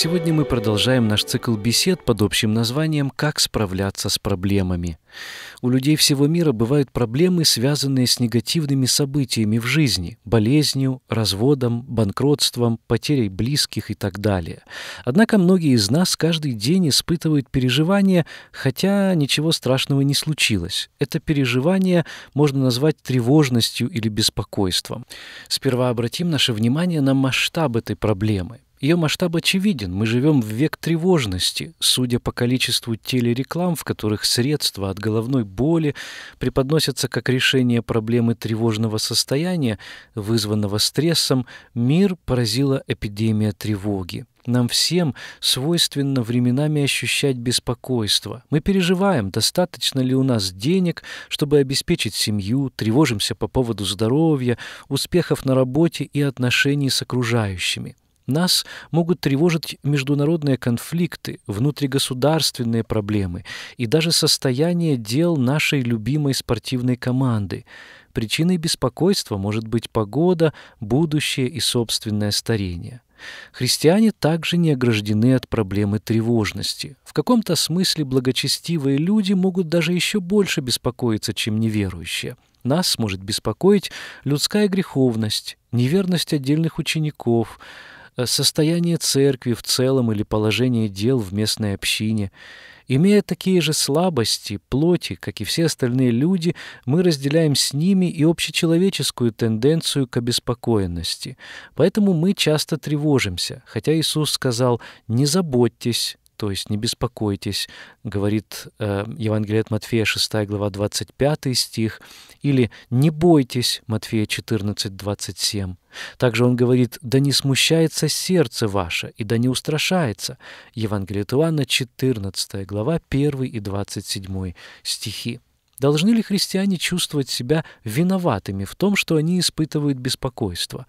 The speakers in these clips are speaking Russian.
Сегодня мы продолжаем наш цикл бесед под общим названием «Как справляться с проблемами». У людей всего мира бывают проблемы, связанные с негативными событиями в жизни – болезнью, разводом, банкротством, потерей близких и так далее. Однако многие из нас каждый день испытывают переживания, хотя ничего страшного не случилось. Это переживание можно назвать тревожностью или беспокойством. Сперва обратим наше внимание на масштаб этой проблемы – ее масштаб очевиден. Мы живем в век тревожности, судя по количеству телереклам, в которых средства от головной боли преподносятся как решение проблемы тревожного состояния, вызванного стрессом, мир поразила эпидемия тревоги. Нам всем свойственно временами ощущать беспокойство. Мы переживаем, достаточно ли у нас денег, чтобы обеспечить семью, тревожимся по поводу здоровья, успехов на работе и отношений с окружающими. Нас могут тревожить международные конфликты, внутригосударственные проблемы и даже состояние дел нашей любимой спортивной команды. Причиной беспокойства может быть погода, будущее и собственное старение. Христиане также не ограждены от проблемы тревожности. В каком-то смысле благочестивые люди могут даже еще больше беспокоиться, чем неверующие. Нас может беспокоить людская греховность, неверность отдельных учеников – состояние церкви в целом или положение дел в местной общине. Имея такие же слабости, плоти, как и все остальные люди, мы разделяем с ними и общечеловеческую тенденцию к обеспокоенности. Поэтому мы часто тревожимся, хотя Иисус сказал «не заботьтесь то есть не беспокойтесь, говорит э, Евангелие от Матфея 6 глава 25 стих, или «не бойтесь» Матфея 14, 27. Также он говорит «да не смущается сердце ваше, и да не устрашается» Евангелие от Иоанна 14 глава 1 и 27 стихи. Должны ли христиане чувствовать себя виноватыми в том, что они испытывают беспокойство?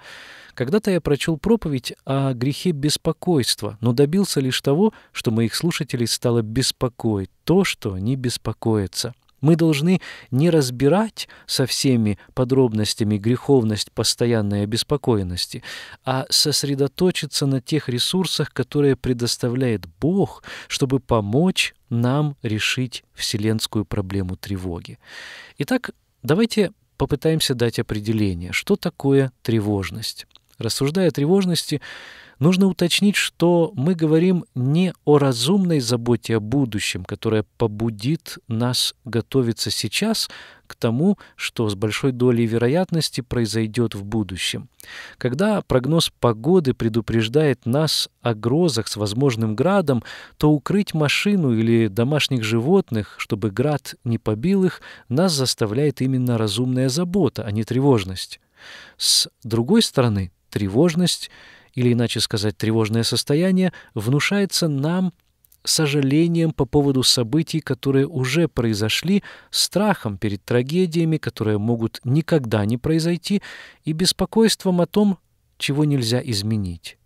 Когда-то я прочел проповедь о грехе беспокойства, но добился лишь того, что моих слушателей стало беспокоить то, что они беспокоятся. Мы должны не разбирать со всеми подробностями греховность постоянной обеспокоенности, а сосредоточиться на тех ресурсах, которые предоставляет Бог, чтобы помочь нам решить вселенскую проблему тревоги. Итак, давайте попытаемся дать определение, что такое тревожность. Рассуждая о тревожности, нужно уточнить, что мы говорим не о разумной заботе о будущем, которая побудит нас готовиться сейчас к тому, что с большой долей вероятности произойдет в будущем. Когда прогноз погоды предупреждает нас о грозах с возможным градом, то укрыть машину или домашних животных, чтобы град не побил их, нас заставляет именно разумная забота, а не тревожность. С другой стороны, тревожность, или иначе сказать тревожное состояние, внушается нам сожалением по поводу событий, которые уже произошли, страхом перед трагедиями, которые могут никогда не произойти, и беспокойством о том, чего нельзя изменить.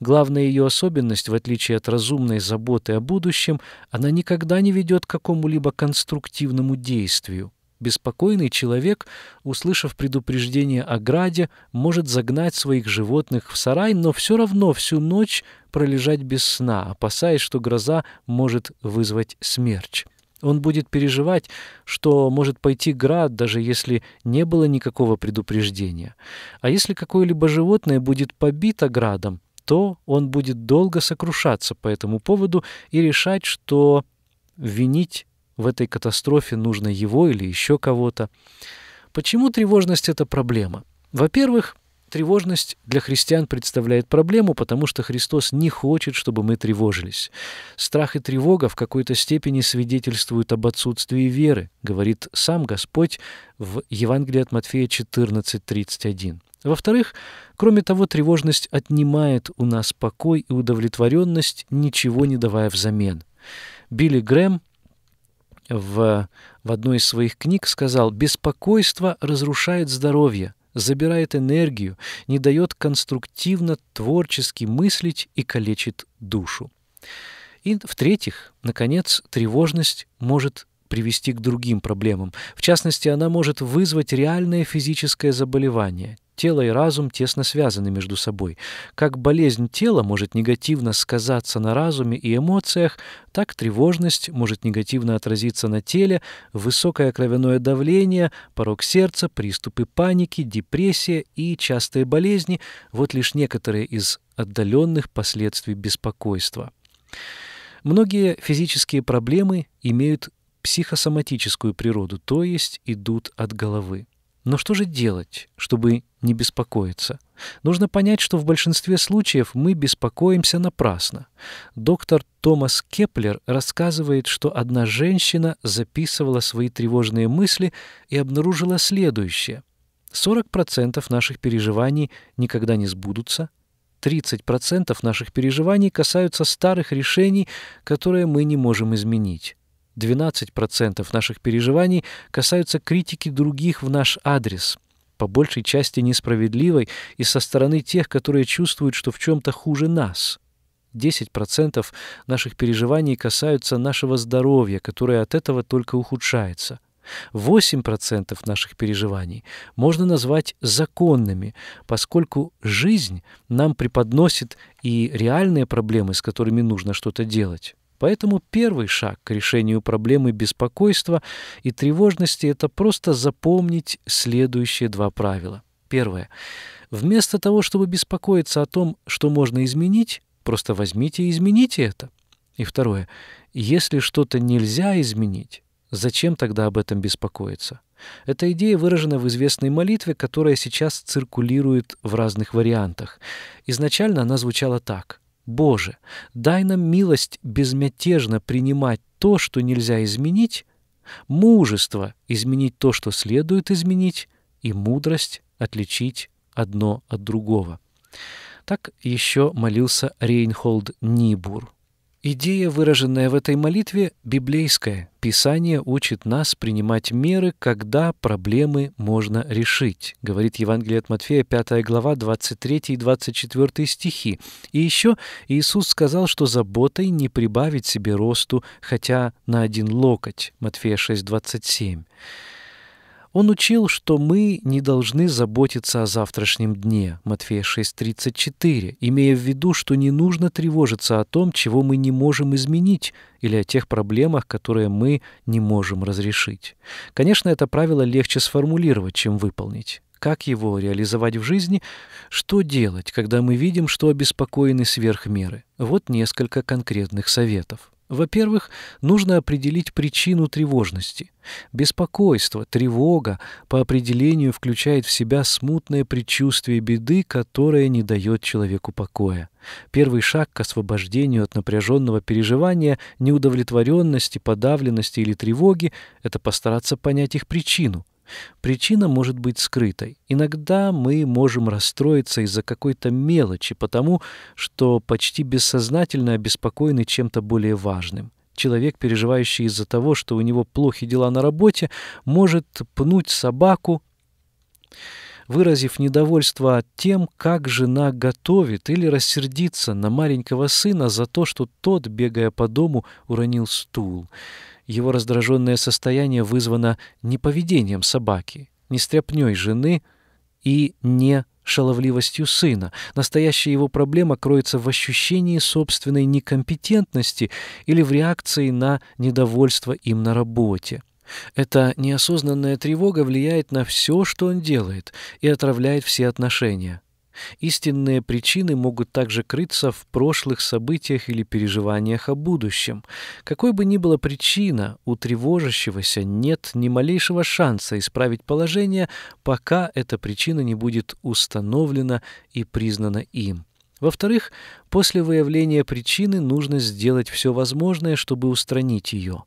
Главная ее особенность, в отличие от разумной заботы о будущем, она никогда не ведет к какому-либо конструктивному действию. Беспокойный человек, услышав предупреждение о граде, может загнать своих животных в сарай, но все равно всю ночь пролежать без сна, опасаясь, что гроза может вызвать смерч. Он будет переживать, что может пойти град, даже если не было никакого предупреждения. А если какое-либо животное будет побито градом, то он будет долго сокрушаться по этому поводу и решать, что винить в этой катастрофе нужно его или еще кого-то. Почему тревожность – это проблема? Во-первых, тревожность для христиан представляет проблему, потому что Христос не хочет, чтобы мы тревожились. Страх и тревога в какой-то степени свидетельствуют об отсутствии веры, говорит сам Господь в Евангелии от Матфея 14:31. Во-вторых, кроме того, тревожность отнимает у нас покой и удовлетворенность, ничего не давая взамен. Билли Грэм в, в одной из своих книг сказал, «Беспокойство разрушает здоровье, забирает энергию, не дает конструктивно творчески мыслить и калечит душу». И, в-третьих, наконец, тревожность может привести к другим проблемам. В частности, она может вызвать реальное физическое заболевание, Тело и разум тесно связаны между собой. Как болезнь тела может негативно сказаться на разуме и эмоциях, так тревожность может негативно отразиться на теле, высокое кровяное давление, порог сердца, приступы паники, депрессия и частые болезни – вот лишь некоторые из отдаленных последствий беспокойства. Многие физические проблемы имеют психосоматическую природу, то есть идут от головы. Но что же делать, чтобы не беспокоиться? Нужно понять, что в большинстве случаев мы беспокоимся напрасно. Доктор Томас Кеплер рассказывает, что одна женщина записывала свои тревожные мысли и обнаружила следующее. 40% наших переживаний никогда не сбудутся, 30% наших переживаний касаются старых решений, которые мы не можем изменить. 12% наших переживаний касаются критики других в наш адрес, по большей части несправедливой и со стороны тех, которые чувствуют, что в чем-то хуже нас. 10% наших переживаний касаются нашего здоровья, которое от этого только ухудшается. 8% наших переживаний можно назвать законными, поскольку жизнь нам преподносит и реальные проблемы, с которыми нужно что-то делать. Поэтому первый шаг к решению проблемы беспокойства и тревожности — это просто запомнить следующие два правила. Первое. Вместо того, чтобы беспокоиться о том, что можно изменить, просто возьмите и измените это. И второе. Если что-то нельзя изменить, зачем тогда об этом беспокоиться? Эта идея выражена в известной молитве, которая сейчас циркулирует в разных вариантах. Изначально она звучала так — Боже, дай нам милость безмятежно принимать то, что нельзя изменить, мужество изменить то, что следует изменить, и мудрость отличить одно от другого. Так еще молился Рейнхолд Нибур. Идея, выраженная в этой молитве, библейская. Писание учит нас принимать меры, когда проблемы можно решить, говорит Евангелие от Матфея, 5 глава, 23 и 24 стихи. И еще Иисус сказал, что заботой не прибавить себе росту, хотя на один локоть, Матфея 6, 27. Он учил, что мы не должны заботиться о завтрашнем дне, Матфея 6.34, имея в виду, что не нужно тревожиться о том, чего мы не можем изменить, или о тех проблемах, которые мы не можем разрешить. Конечно, это правило легче сформулировать, чем выполнить. Как его реализовать в жизни? Что делать, когда мы видим, что обеспокоены сверх меры? Вот несколько конкретных советов. Во-первых, нужно определить причину тревожности. Беспокойство, тревога по определению включает в себя смутное предчувствие беды, которое не дает человеку покоя. Первый шаг к освобождению от напряженного переживания, неудовлетворенности, подавленности или тревоги – это постараться понять их причину – Причина может быть скрытой. Иногда мы можем расстроиться из-за какой-то мелочи, потому что почти бессознательно обеспокоены чем-то более важным. Человек, переживающий из-за того, что у него плохи дела на работе, может пнуть собаку, выразив недовольство тем, как жена готовит, или рассердиться на маленького сына за то, что тот, бегая по дому, уронил стул. Его раздраженное состояние вызвано не поведением собаки, не стряпнёй жены и не шаловливостью сына. Настоящая его проблема кроется в ощущении собственной некомпетентности или в реакции на недовольство им на работе. Эта неосознанная тревога влияет на все, что он делает, и отравляет все отношения. Истинные причины могут также крыться в прошлых событиях или переживаниях о будущем. Какой бы ни была причина, у тревожащегося нет ни малейшего шанса исправить положение, пока эта причина не будет установлена и признана им. Во-вторых, после выявления причины нужно сделать все возможное, чтобы устранить ее.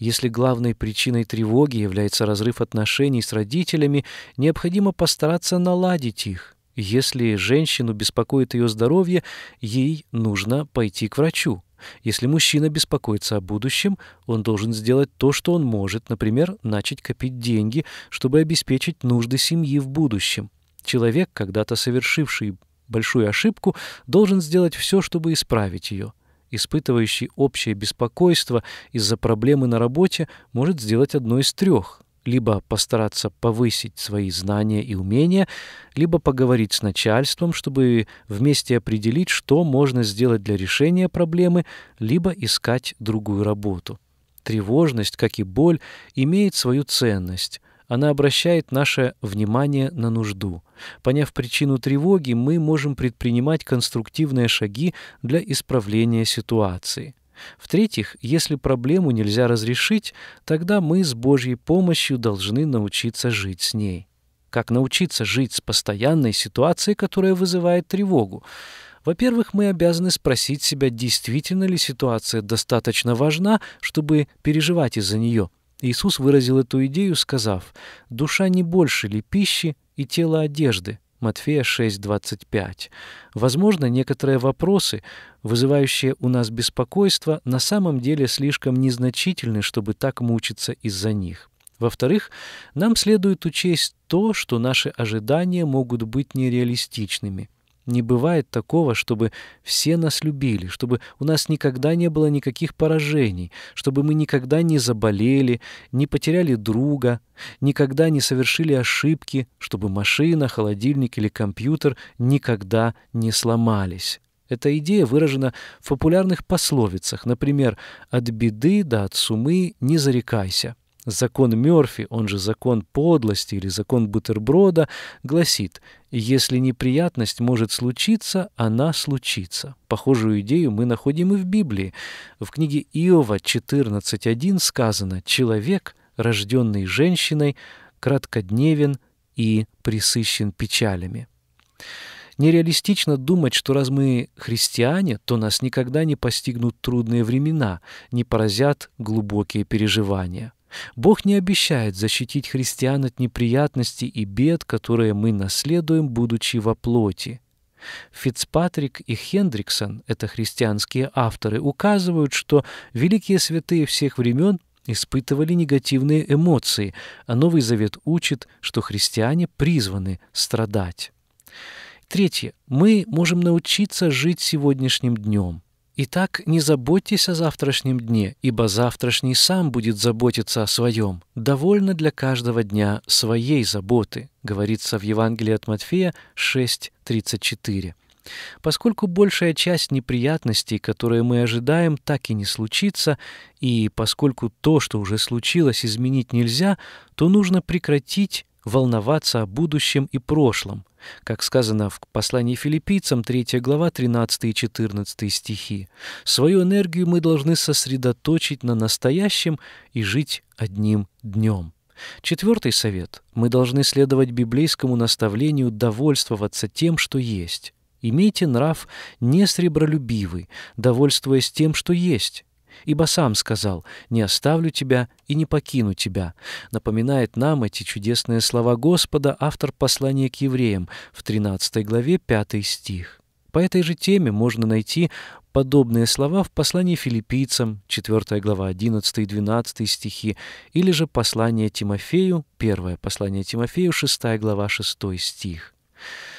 Если главной причиной тревоги является разрыв отношений с родителями, необходимо постараться наладить их. Если женщину беспокоит ее здоровье, ей нужно пойти к врачу. Если мужчина беспокоится о будущем, он должен сделать то, что он может, например, начать копить деньги, чтобы обеспечить нужды семьи в будущем. Человек, когда-то совершивший большую ошибку, должен сделать все, чтобы исправить ее. Испытывающий общее беспокойство из-за проблемы на работе может сделать одно из трех либо постараться повысить свои знания и умения, либо поговорить с начальством, чтобы вместе определить, что можно сделать для решения проблемы, либо искать другую работу. Тревожность, как и боль, имеет свою ценность. Она обращает наше внимание на нужду. Поняв причину тревоги, мы можем предпринимать конструктивные шаги для исправления ситуации. В-третьих, если проблему нельзя разрешить, тогда мы с Божьей помощью должны научиться жить с ней. Как научиться жить с постоянной ситуацией, которая вызывает тревогу? Во-первых, мы обязаны спросить себя, действительно ли ситуация достаточно важна, чтобы переживать из-за нее. Иисус выразил эту идею, сказав, «Душа не больше ли пищи и тело одежды? Матфея 6:25. Возможно, некоторые вопросы, вызывающие у нас беспокойство, на самом деле слишком незначительны, чтобы так мучиться из-за них. Во-вторых, нам следует учесть то, что наши ожидания могут быть нереалистичными. Не бывает такого, чтобы все нас любили, чтобы у нас никогда не было никаких поражений, чтобы мы никогда не заболели, не потеряли друга, никогда не совершили ошибки, чтобы машина, холодильник или компьютер никогда не сломались. Эта идея выражена в популярных пословицах, например, «от беды до да от сумы не зарекайся». Закон Мерфи, он же закон подлости или закон бутерброда, гласит, если неприятность может случиться, она случится. Похожую идею мы находим и в Библии. В книге Иова 14.1 сказано «Человек, рожденный женщиной, краткодневен и присыщен печалями». Нереалистично думать, что раз мы христиане, то нас никогда не постигнут трудные времена, не поразят глубокие переживания. Бог не обещает защитить христиан от неприятностей и бед, которые мы наследуем, будучи во плоти. Фицпатрик и Хендриксон, это христианские авторы, указывают, что великие святые всех времен испытывали негативные эмоции, а Новый Завет учит, что христиане призваны страдать. Третье. Мы можем научиться жить сегодняшним днем. Итак, не заботьтесь о завтрашнем дне, ибо завтрашний сам будет заботиться о своем. Довольно для каждого дня своей заботы, говорится в Евангелии от Матфея 6.34. Поскольку большая часть неприятностей, которые мы ожидаем, так и не случится, и поскольку то, что уже случилось, изменить нельзя, то нужно прекратить волноваться о будущем и прошлом, как сказано в послании филиппийцам 3 глава 13 и 14 стихи. Свою энергию мы должны сосредоточить на настоящем и жить одним днем. Четвертый совет. Мы должны следовать библейскому наставлению довольствоваться тем, что есть. Имейте нрав не сребролюбивый, довольствуясь тем, что есть, Ибо сам сказал, «Не оставлю тебя и не покину тебя». Напоминает нам эти чудесные слова Господа автор послания к евреям в 13 главе 5 стих. По этой же теме можно найти подобные слова в послании филиппийцам, 4 глава 11 и 12 стихи, или же послание Тимофею, 1 послание Тимофею, 6 глава 6 стих.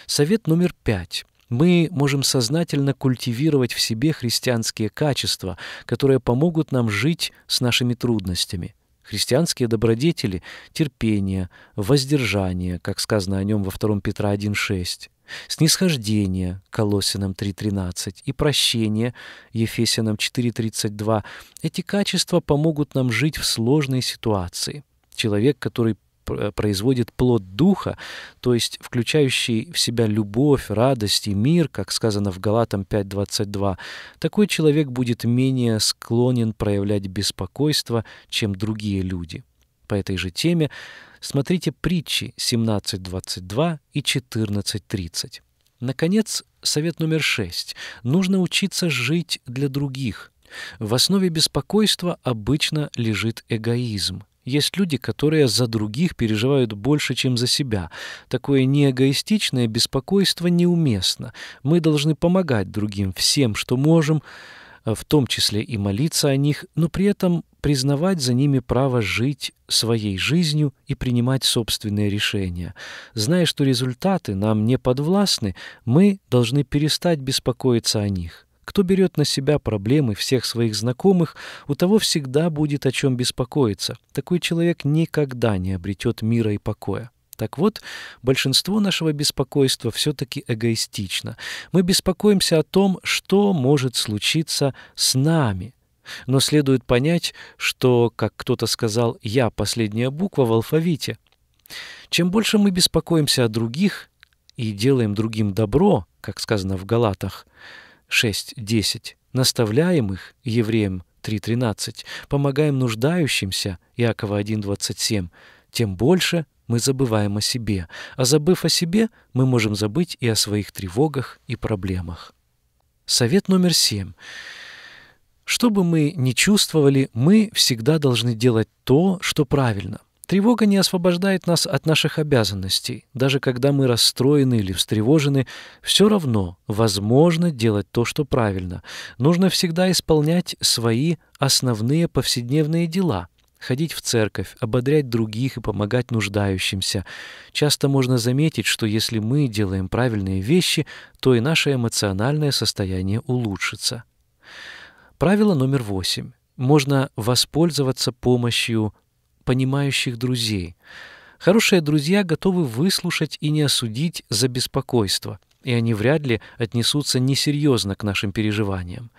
Совет номер 5. Мы можем сознательно культивировать в себе христианские качества, которые помогут нам жить с нашими трудностями. Христианские добродетели — терпение, воздержание, как сказано о нем во 2 Петра 1.6, снисхождение — Колоссянам 3.13 и прощение — Ефесянам 4.32. Эти качества помогут нам жить в сложной ситуации. Человек, который Э, производит плод Духа, то есть включающий в себя любовь, радость и мир, как сказано в Галатам 5.22, такой человек будет менее склонен проявлять беспокойство, чем другие люди. По этой же теме смотрите притчи 17.22 и 14.30. Наконец, совет номер шесть. Нужно учиться жить для других. В основе беспокойства обычно лежит эгоизм – есть люди, которые за других переживают больше, чем за себя. Такое неэгоистичное беспокойство неуместно. Мы должны помогать другим всем, что можем, а, в том числе и молиться о них, но при этом признавать за ними право жить своей жизнью и принимать собственные решения. Зная, что результаты нам не подвластны, мы должны перестать беспокоиться о них. Кто берет на себя проблемы всех своих знакомых, у того всегда будет о чем беспокоиться. Такой человек никогда не обретет мира и покоя. Так вот, большинство нашего беспокойства все-таки эгоистично. Мы беспокоимся о том, что может случиться с нами. Но следует понять, что, как кто-то сказал, «я» — последняя буква в алфавите. Чем больше мы беспокоимся о других и делаем другим добро, как сказано в Галатах, — 6.10. Наставляем их, Евреям 3.13. Помогаем нуждающимся, Иакова 1.27. Тем больше мы забываем о себе, а забыв о себе, мы можем забыть и о своих тревогах и проблемах. Совет номер семь. Что бы мы ни чувствовали, мы всегда должны делать то, что правильно. Тревога не освобождает нас от наших обязанностей. Даже когда мы расстроены или встревожены, все равно возможно делать то, что правильно. Нужно всегда исполнять свои основные повседневные дела – ходить в церковь, ободрять других и помогать нуждающимся. Часто можно заметить, что если мы делаем правильные вещи, то и наше эмоциональное состояние улучшится. Правило номер восемь. Можно воспользоваться помощью понимающих друзей. Хорошие друзья готовы выслушать и не осудить за беспокойство, и они вряд ли отнесутся несерьезно к нашим переживаниям.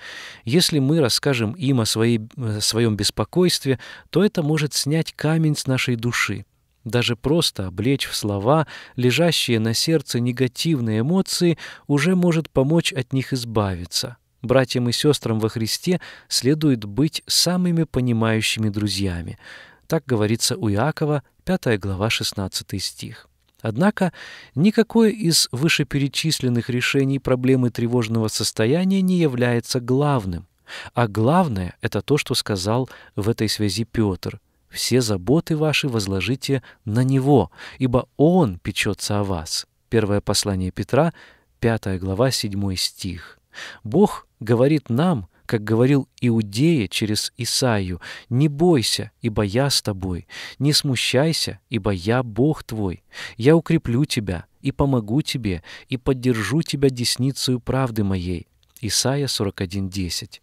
Если мы расскажем им о, своей, о э, своем беспокойстве, то это может снять камень с нашей души. Даже просто облечь в слова, лежащие на сердце негативные эмоции, уже может помочь от них избавиться. Братьям и сестрам во Христе следует быть самыми понимающими друзьями. Так говорится у Иакова, 5 глава, 16 стих. Однако никакое из вышеперечисленных решений проблемы тревожного состояния не является главным. А главное — это то, что сказал в этой связи Петр. «Все заботы ваши возложите на Него, ибо Он печется о вас». Первое послание Петра, 5 глава, 7 стих. Бог говорит нам, как говорил Иудея через Исаию, «Не бойся, ибо я с тобой, не смущайся, ибо я Бог твой, я укреплю тебя и помогу тебе, и поддержу тебя десницею правды моей». Исайя 41.10.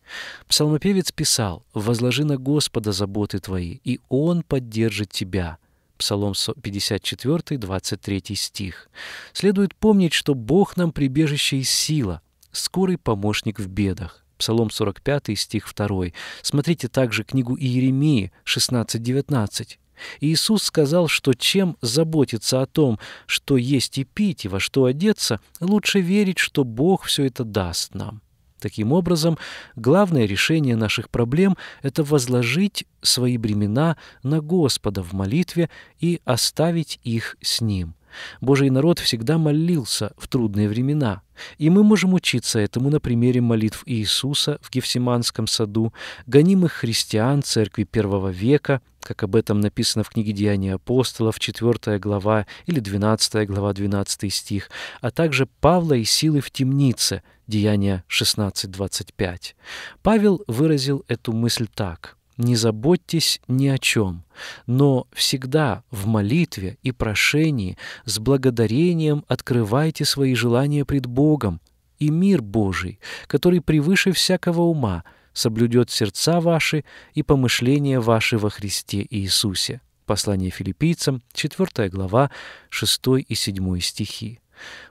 Псалмопевец писал, «Возложи на Господа заботы твои, и Он поддержит тебя». Псалом 54, 23 стих. Следует помнить, что Бог нам прибежище и сила, скорый помощник в бедах. Псалом 45, стих 2. Смотрите также книгу Иеремии 16:19. Иисус сказал, что чем заботиться о том, что есть и пить, и во что одеться, лучше верить, что Бог все это даст нам. Таким образом, главное решение наших проблем — это возложить свои бремена на Господа в молитве и оставить их с Ним — Божий народ всегда молился в трудные времена, и мы можем учиться этому на примере молитв Иисуса в Гефсиманском саду, гонимых христиан церкви первого века, как об этом написано в книге «Деяния апостолов», 4 глава или 12 глава, 12 стих, а также Павла и силы в темнице, Деяния 16.25. Павел выразил эту мысль так – не заботьтесь ни о чем, но всегда в молитве и прошении с благодарением открывайте свои желания пред Богом, и мир Божий, который превыше всякого ума, соблюдет сердца ваши и помышления ваши во Христе Иисусе». Послание филиппийцам, 4 глава, 6 и 7 стихи.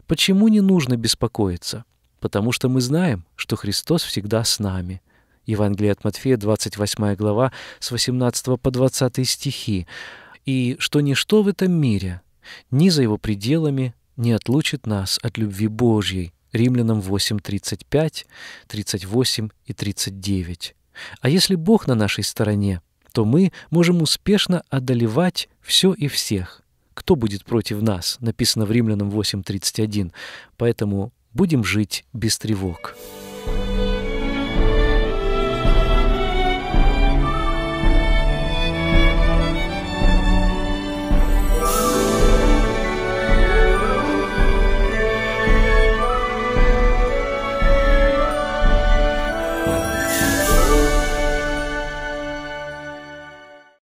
Почему не нужно беспокоиться? Потому что мы знаем, что Христос всегда с нами – Евангелие от Матфея, 28 глава, с 18 по 20 стихи, и что ничто в этом мире, ни за его пределами, не отлучит нас от любви Божьей. Римлянам 8, 35, 38 и 39. А если Бог на нашей стороне, то мы можем успешно одолевать все и всех. Кто будет против нас? Написано в Римлянам 8.31. Поэтому будем жить без тревог.